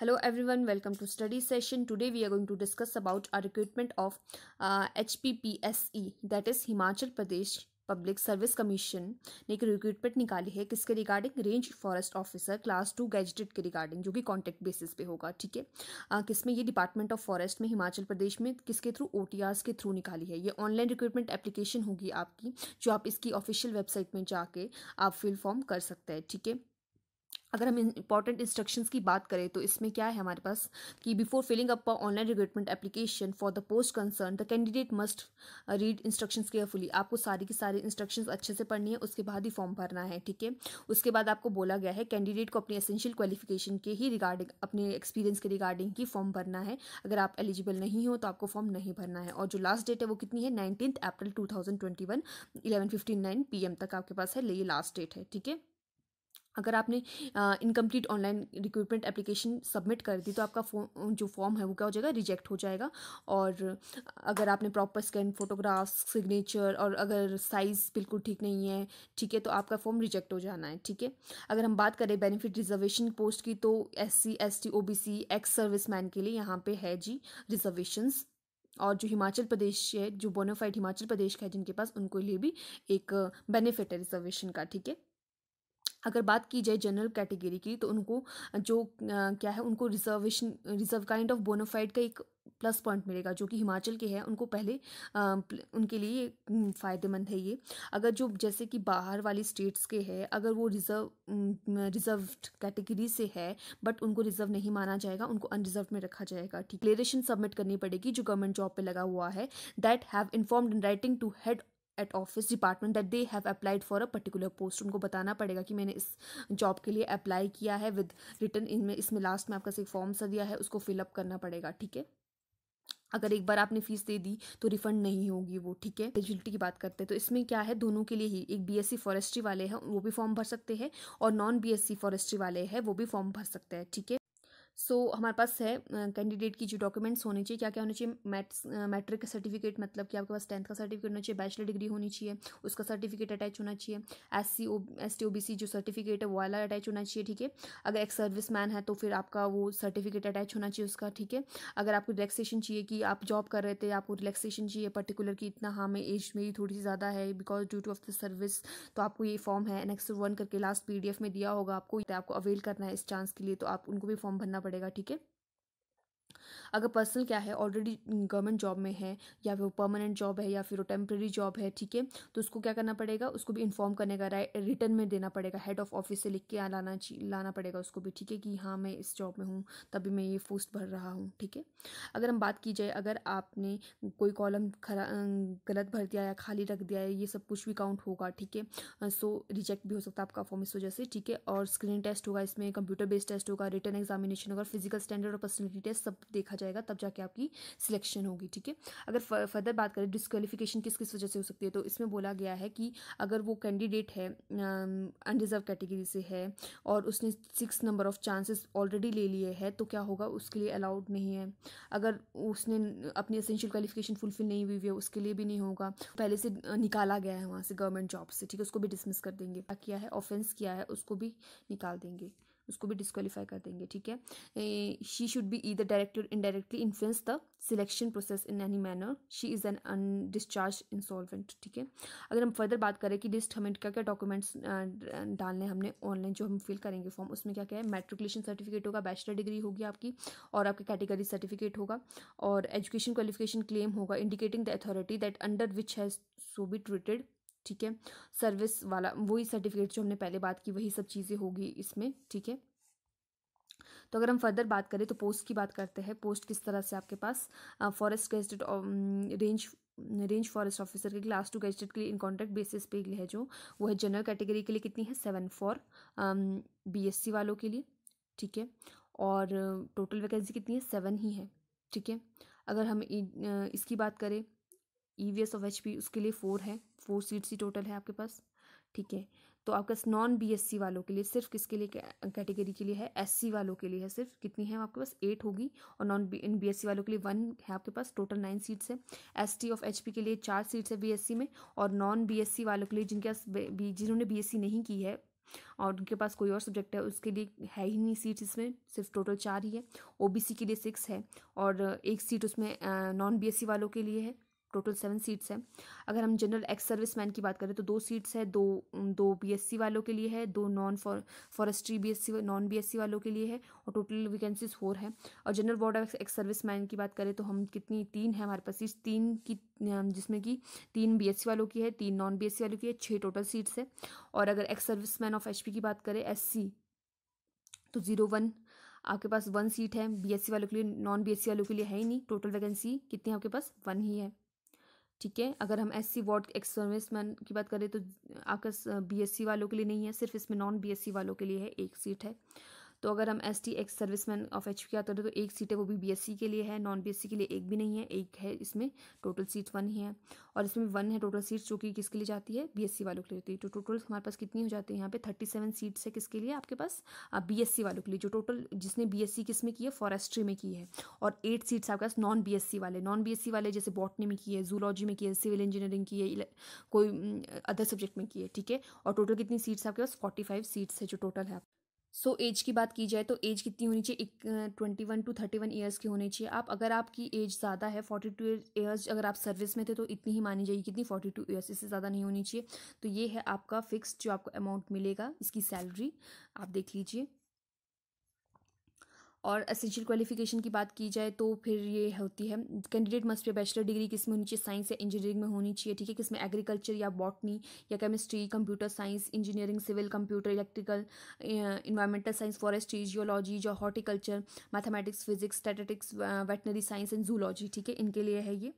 hello everyone welcome to study session today we are going to discuss about H recruitment of uh, hppse that is himachal pradesh public service commission ने एक recruitment निकाली है किसके regarding range forest officer class two gazetted के regarding जो कि contact basis पे होगा ठीक है uh, किसमें ये डिपार्टमेंट ऑफ फॉरेस्ट में हिमाचल प्रदेश में किसके थ्रू ओ के थ्रू निकाली है ये ऑनलाइन रिक्रूटमेंट एप्लीकेशन होगी आपकी जो आप इसकी ऑफिशियल वेबसाइट में जाके आप फिल फॉर्म कर सकते हैं ठीक है अगर हम इंपॉर्टेंट इंस्ट्रक्शंस की बात करें तो इसमें क्या है हमारे पास कि before filling up online recruitment application for the post concern the candidate must read instructions carefully आपको सारी की सारी इंस्ट्रक्शंस अच्छे से पढ़नी है उसके बाद ही फॉर्म भरना है ठीक है उसके बाद आपको बोला गया है कैंडिडेट को अपनी एसेंशियल क्वालिफिकेशन के ही रिगार्डिंग अपने एक्सपीरियंस के रिगार्डिंग ही फॉर्म भरना है अगर आप एलिजिबल नहीं हो तो आपको फॉर्म नहीं भरना है और जो लास्ट डेट है वो कितनी है nineteen April two thousand twenty one eleven nine P M तक आपके पास है ये लास्ट डेट है ठीक है अगर आपने incomplete online recruitment application submit कर दी तो आपका फॉर्म जो फॉर्म है वो क्या हो जाएगा रिजेक्ट हो जाएगा और अगर आपने प्रॉपर स्कैन फोटोग्राफ सिग्नेचर और अगर साइज़ बिल्कुल ठीक नहीं है ठीक है तो आपका फॉर्म रिजेक्ट हो जाना है ठीक है अगर हम बात करें बेनिफिट रिजर्वेशन पोस्ट की तो S C S T O B C ex service serviceman के लिए यहाँ पर है जी रिजर्वेशंस और जो हिमाचल प्रदेश है जो बोनाफाइड हिमाचल प्रदेश का है जिनके पास उनके लिए भी एक बेनिफिट है रिजर्वेशन का ठीक है अगर बात की जाए जनरल कैटेगरी की तो उनको जो क्या है उनको reservation reserve kind of bonafide का एक प्लस पॉइंट मिलेगा जो कि हिमाचल के हैं उनको पहले आ, उनके लिए फ़ायदेमंद है ये अगर जो जैसे कि बाहर वाली स्टेट्स के हैं अगर वो रिज़र्व रिज़र्व कैटेगरी से है बट उनको रिज़र्व नहीं माना जाएगा उनको अनरिजर्व में रखा जाएगा ठीक डिक्लेरेशन सबमिट करनी पड़ेगी जो गवर्नमेंट जॉब पे लगा हुआ है that have informed in writing to head at office department that they have applied for a particular post उनको बताना पड़ेगा कि मैंने इस जॉब के लिए अप्लाई किया है विद रिटर्न इनमें इसमें लास्ट में आपका से फॉर्म सा दिया है उसको फिलअप करना पड़ेगा ठीक है अगर एक बार आपने फीस दे दी तो रिफंड नहीं होगी वो ठीक है एलिजिबिलिटी की बात करते हैं तो इसमें क्या है दोनों के लिए ही एक बीएससी फॉरेस्ट्री वाले हैं वो भी फॉर्म भर सकते हैं और नॉन बीएससी फॉरेस्ट्री वाले हैं वो भी फॉर्म भर सकते हैं ठीक है सो so, हमारे पास है कैंडिडेट की जो डॉक्यूमेंट्स होने चाहिए क्या क्या होने चाहिए मैट्स मैट्रिक का सर्टिफिकेट मतलब कि आपके पास टेंथ का सर्टिफिकेट होना चाहिए बैचलर डिग्री होनी चाहिए उसका सर्टिफिकेट अटैच होना चाहिए S C O S T O B C जो सर्टिफिकेट है वो वाला अटैच होना चाहिए ठीक है अगर एक सर्विस मैन है तो फिर आपका वो सर्टिफिकेट अटैच होना चाहिए उसका ठीक है अगर आपको रिलैक्सेशन चाहिए कि आप जॉब कर रहे थे आपको रिलैक्सेशन चाहिए पर्टिकुलर कि इतना हाँ मैं एज मेरी थोड़ी सी ज़्यादा है because due to of the service तो आपको ये फॉर्म है नेक्स्ट वन करके लास्ट पी में दिया होगा आपको आपको अवेल करना है इस चांस के लिए तो आप उनको भी फॉर्म भरना पड़ेगा ठीक है अगर पर्सनल क्या है ऑलरेडी गवर्नमेंट जॉब में है या फिर वो परमानेंट जॉब है या फिर वो टेम्प्रेरी जॉब है ठीक है तो उसको क्या करना पड़ेगा उसको भी इन्फॉर्म करने का रिटर्न में देना पड़ेगा हेड ऑफ ऑफिस से लिख के लाना लाना पड़ेगा उसको भी ठीक है कि हाँ मैं इस जॉब में हूँ तभी मैं ये पोस्ट भर रहा हूँ ठीक है अगर हम बात की जाए अगर आपने कोई कॉलम खरा गलत भर दिया या खाली रख दिया है ये सब कुछ भी काउंट होगा ठीक है सो रिजेक्ट भी हो सकता है आपका फॉर्म इस वजह से ठीक है और स्क्रीन टेस्ट होगा इसमें कंप्यूटर बेस्ड टेस्ट होगा रिटर्न एग्जामिनेशन होगा फिजिकल स्टैंडर्ड और पर्सनलिटी टेस्ट सब देखा जाएगा तब जाके आपकी सिलेक्शन होगी ठीक है अगर फर्दर बात करें डिस्कालिफिकेशन किस किस वजह से हो सकती है तो इसमें बोला गया है कि अगर वो कैंडिडेट है अनडिज़र्व कैटेगरी से है और उसने six number of chances already ले लिए है तो क्या होगा उसके लिए अलाउड नहीं है अगर उसने अपनी असेंशियल क्वालिफिकेशन फुलफिल नहीं हुई हुई है उसके लिए भी नहीं होगा पहले से निकाला गया है वहाँ से गवर्नमेंट जॉब से ठीक है उसको भी डिसमिस कर देंगे क्या किया है ऑफेंस किया है उसको भी निकाल देंगे उसको भी डिस्कालीफाई कर देंगे ठीक है she should be either directly indirectly influence the selection process in any manner she is an undischarged insolvent ठीक है अगर हम फर्दर बात करें कि लिस्ट हमें क्या क्या डॉक्यूमेंट्स डालने हमने ऑनलाइन जो हम फिल करेंगे फॉर्म उसमें क्या क्या है मेट्रिकुलेशन सर्टिफिकेट होगा बैचलर डिग्री होगी आपकी और आपका कैटेगरी सर्टिफिकेट होगा और एजुकेशन क्वालिफिकेशन क्लेम होगा indicating the authority that under which has so be treated ठीक है सर्विस वाला वही सर्टिफिकेट जो हमने पहले बात की वही सब चीज़ें होगी इसमें ठीक है तो अगर हम फर्दर बात करें तो पोस्ट की बात करते हैं पोस्ट किस तरह से आपके पास forest gazetted range range forest officer के क्लास टू गजटेड के लिए इन कॉन्ट्रैक्ट बेसिस पे है जो वो है जनरल कैटेगरी के लिए कितनी है सेवन फॉर बीएससी वालों के लिए ठीक है और टोटल वैकेंसी कितनी है सेवन ही है ठीक है अगर हम इसकी बात करें E V S of H P उसके लिए फ़ोर है फोर सीट्स ही टोटल है आपके पास ठीक है तो आपका नॉन बी एस सी वालों के लिए सिर्फ किसके लिए कैटेगरी के लिए है एस सी वालों के लिए है सिर्फ कितनी है आपके पास एट होगी और non B B S C वालों के लिए वन है आपके पास टोटल नाइन सीट्स है S T of H P के लिए चार सीट्स है बी एस सी में और नॉन बी एस सी वालों के लिए जिनके पास जिन्होंने बी एस सी नहीं की है और उनके पास कोई और सब्जेक्ट है उसके लिए है ही नहीं सीट्स इसमें सिर्फ टोटल चार ही है ओ बी सी के लिए सिक्स है और एक सीट उसमें नॉन बी एस सी वालों के लिए है टोटल सेवन सीट्स हैं अगर हम जनरल एक्स सर्विस मैन की बात करें तो दो सीट्स है दो दो बीएससी वालों के लिए है दो non forestry BSc non BSc वालों के लिए है और टोटल वैकेंसीज फोर हैं और general ward of ex service serviceman की बात करें तो हम कितनी तीन है हमारे पास सीट्स तीन की जिसमें कि तीन बी वालों की है तीन नॉन बी वालों की है छः टोटल सीट्स है और अगर ex service man of H की बात करें एस तो ज़ीरो वन आपके पास वन सीट है बीएससी वालों के लिए नॉन बीएससी वालों के लिए है ही नहीं टोटल वैकेंसी कितनी है आपके पास वन ही है ठीक है अगर हम S C ward ex serviceman की बात करें तो एस सी वालों के लिए नहीं है सिर्फ इसमें नॉन सी वालों के लिए है एक सीट है तो अगर हम S T ex service man of H की बात करें तो एक सीट है वो भी बीएससी के लिए है नॉन बीएससी के लिए एक भी नहीं है एक है इसमें टोटल सीट वन ही है और इसमें वन है टोटल सीट्स जो कि किसके लिए जाती है बीएससी वालों के लिए होती है तो टोटल हमारे पास कितनी हो जाती है यहाँ पे थर्टी सेवन सीट्स है किसके लिए आपके पास सी वालों के लिए जो टोटल जिसने सी किस में की है फॉरेस्ट्री में की है और एट सीट्स आपके पास नॉन सी वाले नॉन सी वाले जैसे बॉटनी में की है जूलॉजी में की है सिविल इंजीनियरिंग की है कोई अदर सब्जेक्ट में की है ठीक है और टोटल कितनी सीट्स आपके पास फोर्टी फाइव सीट्स है जो टोटल है सो so, एज की बात की जाए तो एज कितनी होनी चाहिए एक twenty one to thirty one years की होनी चाहिए आप अगर आपकी एज ज़्यादा है फोर्टी टू ईयर्स अगर आप सर्विस में थे तो इतनी ही मानी जाएगी कितनी फोर्टी टू ईयर्स इससे ज़्यादा नहीं होनी चाहिए तो ये है आपका फिक्स जो आपको अमाउंट मिलेगा इसकी सैलरी आप देख लीजिए और असेंशियल क्वालिफिकेशन की बात की जाए तो फिर ये होती है candidate must pay bachelor degree किस में होनी चाहिए साइंस या इंजीनियरिंग में होनी चाहिए ठीक है किस में एग्रीकल्चर या बॉटनी या chemistry computer science engineering civil computer electrical environmental science forestry geology जो horticulture mathematics physics statistics veterinary science and zoology ठीक है इनके लिए है ये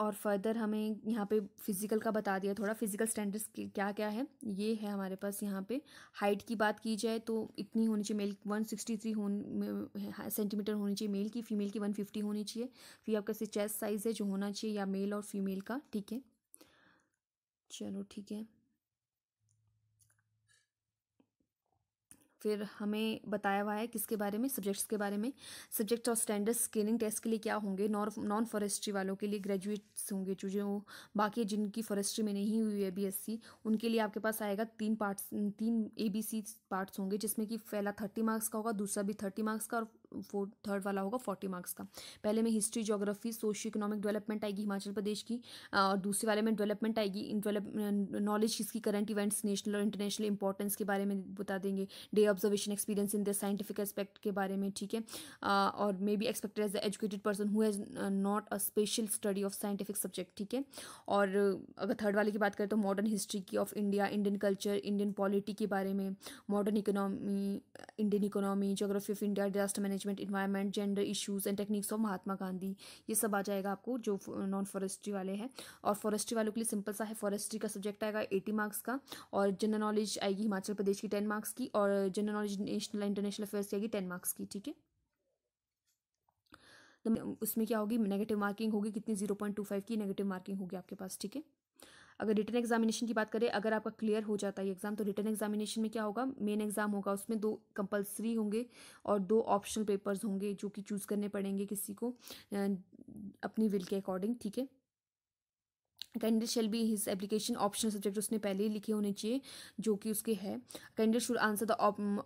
और फर्दर हमें यहाँ पे फिज़िकल का बता दिया थोड़ा फिज़िकल स्टैंडर्ड्स क्या क्या है ये है हमारे पास यहाँ पे हाइट की बात की जाए तो इतनी होनी चाहिए मेल 163 हो सेंटीमीटर होनी चाहिए मेल की फीमेल की 150 होनी चाहिए फिर आपका से चेस्ट साइज़ है जो होना चाहिए या मेल और फीमेल का ठीक है चलो ठीक है फिर हमें बताया हुआ है किसके बारे में सब्जेक्ट्स के बारे में सब्जेक्ट और स्टैंडर्ड स्क्रीनिंग टेस्ट के लिए क्या होंगे नॉन फॉरेस्ट्री वालों के लिए ग्रेजुएट्स होंगे जो जो बाकी जिनकी फॉरेस्ट्री में नहीं हुई है बीएससी उनके लिए आपके पास आएगा तीन पार्ट्स तीन ए बी सी पार्ट्स होंगे जिसमें कि पहला थर्टी मार्क्स का होगा दूसरा भी थर्टी मार्क्स का और फोर्थ थर्ड वाला होगा फोर्टी मार्क्स का पहले में history geography socio economic development आएगी हिमाचल प्रदेश की और दूसरे वाले में डेवलपमेंट आएगी नॉलेज किसकी करंट इवेंट्स नेशनल और इंटरनेशनल इंपॉर्टेंस के बारे में बता देंगे day observation experience in the scientific aspect के बारे में ठीक है और may be expected as educated person who has not a special study of scientific subject ठीक है और अगर थर्ड वाले की बात करें तो मॉडर्न हिस्ट्री की of India Indian culture Indian polity के बारे में modern economy Indian economy geography of India disaster management management environment gender issues and techniques of Mahatma Gandhi ये सब आ जाएगा आपको जो नॉन फॉरेस्ट्री वाले हैं और फॉरेस्ट्री वालों के लिए सिंपल सा है फॉरेस्ट्री का सब्जेक्ट आएगा एटी मार्क्स का और जनरल नॉलेज आएगी हिमाचल प्रदेश की टेन मार्क्स की और general knowledge national international affairs की आएगी टेन मार्क्स की ठीक है तो उसमें क्या होगी नेगेटिव मार्किंग होगी कितनी जीरो पॉइंट टू फाइव की नेगेटिव मार्किंग होगी आपके पास ठीक है अगर रिटर्न एग्जामिनेशन की बात करें अगर आपका क्लियर हो जाता है एग्ज़ाम तो रिटर्न एग्जामिनेशन में क्या होगा मेन एग्ज़ाम होगा उसमें दो कंपलसरी होंगे और दो ऑप्शनल पेपर्स होंगे जो कि चूज़ करने पड़ेंगे किसी को अपनी विल के अकॉर्डिंग ठीक है candidate shall be his application optional subject उसने पहले ही लिखे होने चाहिए जो कि उसके है candidate should answer the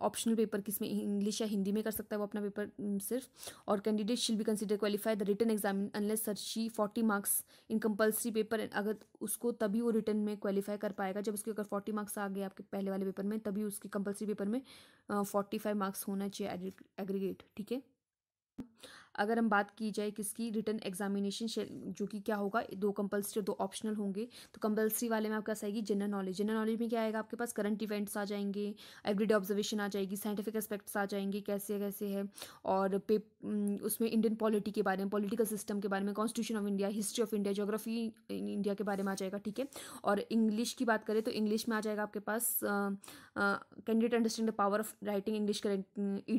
optional paper किसमें इंग्लिश या हिंदी में कर सकता है वो अपना पेपर सिर्फ और candidate shall be considered qualify the written exam unless sir she forty marks in compulsory paper अगर उसको तभी वो रिटर्न में क्वालिफाई कर पाएगा जब उसके अगर फोर्टी मार्क्स आ गए आपके पहले वाले पेपर में तभी उसके कंपल्सरी पेपर में फोर्टी फाइव मार्क्स होना चाहिए एग्रीगेट ठीक है अगर हम बात की जाए किसकी रिटर्न एग्जामिनेशन जो कि क्या होगा दो कंपल्सरी और दो ऑप्शनल होंगे तो कंपल्सरी वाले में पास आएगी जनरल नॉलेज जनरल नॉलेज में क्या आएगा आपके पास करंट इवेंट्स आ जाएंगे एवरीडे ऑब्जर्वेशन आ जाएगी साइंटिफिक एस्पेक्ट्स आ जाएंगे कैसे कैसे है और पे उसमें इंडियन पॉलिटी के बारे में पॉलिटिकल सिस्टम के बारे में constitution of India history of India geography India के बारे में आ जाएगा ठीक है और इंग्लिश की बात करें तो इंग्लिश में आ जाएगा आपके पास candidate understand the power of writing English current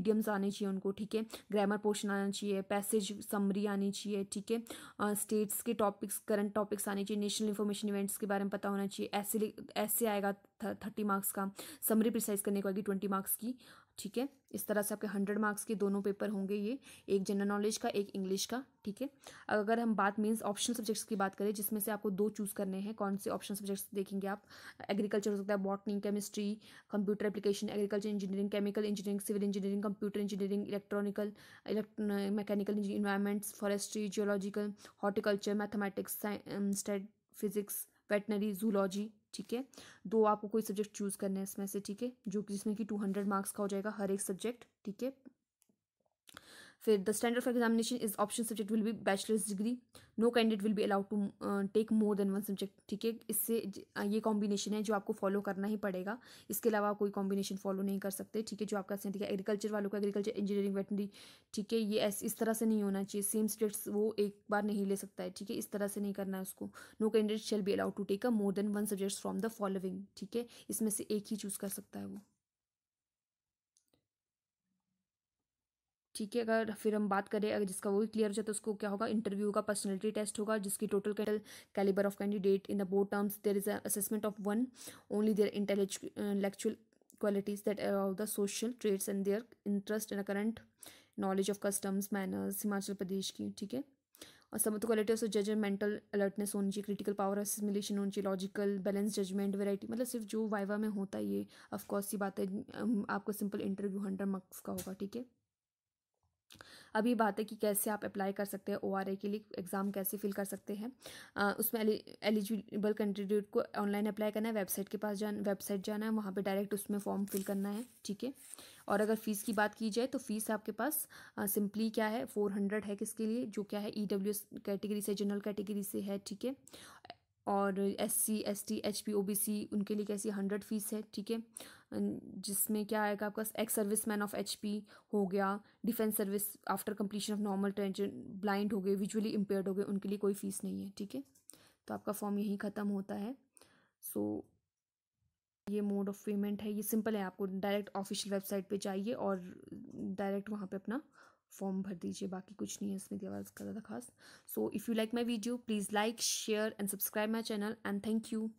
idioms आने चाहिए उनको ठीक है ग्रामर पोर्शन आना चाहिए पैसेज समरी आनी चाहिए ठीक है स्टेट्स के टॉपिक्स करंट टॉपिक्स आने चाहिए नेशनल इन्फॉर्मेशन इवेंट्स के बारे में पता होना चाहिए ऐसे ऐसे आएगा थर्टी मार्क्स का समरी प्रिसाइज करने को आएगी ट्वेंटी मार्क्स की ठीक है इस तरह से आपके हंड्रेड मार्क्स के दोनों पेपर होंगे ये एक जनरल नॉलेज का एक इंग्लिश का ठीक है अगर हम बात मीन्स ऑप्शनल सब्जेक्ट्स की बात करें जिसमें से आपको दो चूज़ करने हैं कौन से ऑप्शन सब्जेक्ट्स देखेंगे आप एग्रीकल्चर हो सकता है botany chemistry computer application agriculture engineering chemical engineering civil engineering computer engineering electronical mechanical environments forestry geological horticulture mathematics state physics veterinary zoology ठीक है दो आपको कोई सब्जेक्ट चूज़ करना है इसमें से ठीक है जो कि जिसमें कि टू हंड्रेड मार्क्स का हो जाएगा हर एक सब्जेक्ट ठीक है फिर the standard for examination is option subject will be bachelor's degree no candidate will be allowed to take more than one subject ठीक है इससे ये कॉम्बिनेशन है जो आपको फॉलो करना ही पड़ेगा इसके अलावा कोई कॉम्बिनेशन फॉलो नहीं कर सकते ठीक है जो आपका है एग्रीकल्चर वालों का एग्रीकल्चर इंजीनियरिंग वेटनरी ठीक है ये ऐसे इस तरह से नहीं होना चाहिए सेम सब्जेक्ट वो एक बार नहीं ले सकता है ठीक है इस तरह से नहीं करना है उसको no candidate shall be allowed to take a more than one subjects from the following ठीक है इसमें से एक ही चूज़ कर सकता है वो ठीक है अगर फिर हम बात करें अगर जिसका वो भी क्लियर हो जाए तो उसको क्या होगा इंटरव्यू का पर्सनलिटी टेस्ट होगा जिसकी total cattle caliber of candidate in the board terms there is assessment of one only their intellectual qualities that allow the social trades and their interest in a current knowledge of customs manners Himachal Pradesh की ठीक है और सब quality of जज mental alertness होनी चाहिए critical power assimilation होनी चाहिए लॉजिकल बैलेंस जजमेंट वैरायटी मतलब सिर्फ जो वाइवा में होता है ये ऑफकोर्स ये बात है आपका सिंपल इंटरव्यू हंड्रेड मार्क्स का होगा ठीक है अभी बात है कि कैसे आप अप्लाई कर सकते हैं ओ के लिए एग्ज़ाम कैसे फिल कर सकते हैं उसमें एलिजिबल कैंडिडेट को ऑनलाइन अप्लाई करना है वेबसाइट के पास जाना वेबसाइट जाना है वहाँ पे डायरेक्ट उसमें फॉर्म फिल करना है ठीक है और अगर फ़ीस की बात की जाए तो फ़ीस आपके पास सिंपली क्या है फोर हंड्रेड है किसके लिए जो क्या है ई e कैटेगरी से जनरल कैटेगरी से है ठीक है और S C S T H P O B C उनके लिए कैसी हंड्रेड फीस है ठीक है जिसमें क्या आएगा आपका ex service man of H P हो गया defence service after completion of normal tension blind हो गए विजुअली इम्पेयर्ड हो गए उनके लिए कोई फीस नहीं है ठीक है तो आपका फॉर्म यहीं ख़त्म होता है सो so, ये मोड ऑफ पेमेंट है ये सिंपल है आपको डायरेक्ट ऑफिशियल वेबसाइट पे जाइए और डायरेक्ट वहाँ पे अपना फॉर्म भर दीजिए बाकी कुछ नहीं है इसमें दिया का ज़्यादा खास so if you like my video please like share and subscribe my channel and thank you